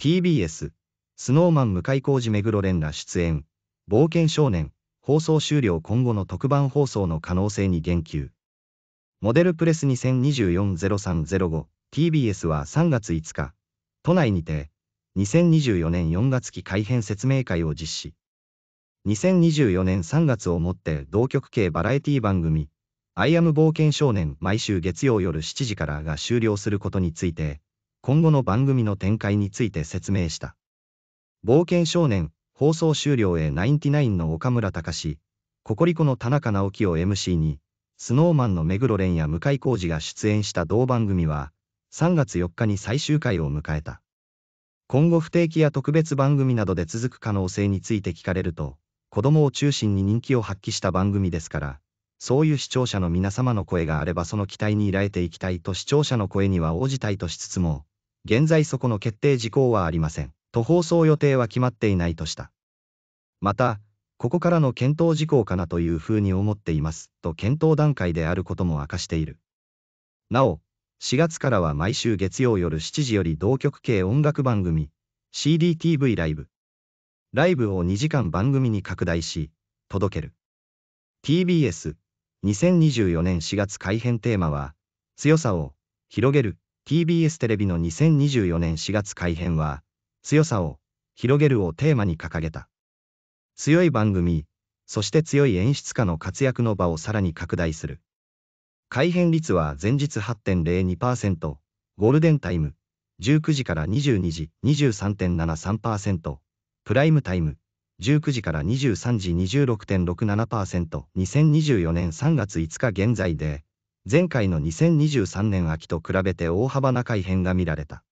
TBS、スノーマン向井浩二目黒連ら出演、冒険少年、放送終了今後の特番放送の可能性に言及。モデルプレス 2024-0305TBS は3月5日、都内にて、2024年4月期改編説明会を実施。2024年3月をもって同局系バラエティ番組、アイアム冒険少年毎週月曜夜7時からが終了することについて、今後の番組の展開について説明した。冒険少年、放送終了へ99の岡村隆史、ココリコの田中直樹を MC に、スノーマンの目黒蓮や向井浩二が出演した同番組は、3月4日に最終回を迎えた。今後不定期や特別番組などで続く可能性について聞かれると、子供を中心に人気を発揮した番組ですから、そういう視聴者の皆様の声があればその期待に依頼ていきたいと視聴者の声には応じたいとしつつも、現在そこの決定事項はありません。と放送予定は決まっていないとした。また、ここからの検討事項かなというふうに思っています、と検討段階であることも明かしている。なお、4月からは毎週月曜夜7時より同局系音楽番組、CDTV ライブ。ライブを2時間番組に拡大し、届ける。TBS、2024年4月改編テーマは、強さを広げる TBS テレビの2024年4月改編は、強さを、広げるをテーマに掲げた。強い番組、そして強い演出家の活躍の場をさらに拡大する。改編率は前日8.02%、ゴールデンタイム、19時から22時23.73%、プライムタイム、19時から23時26.67%、2024年3月5日現在で、前回の2023年秋と比べて大幅な改変が見られた。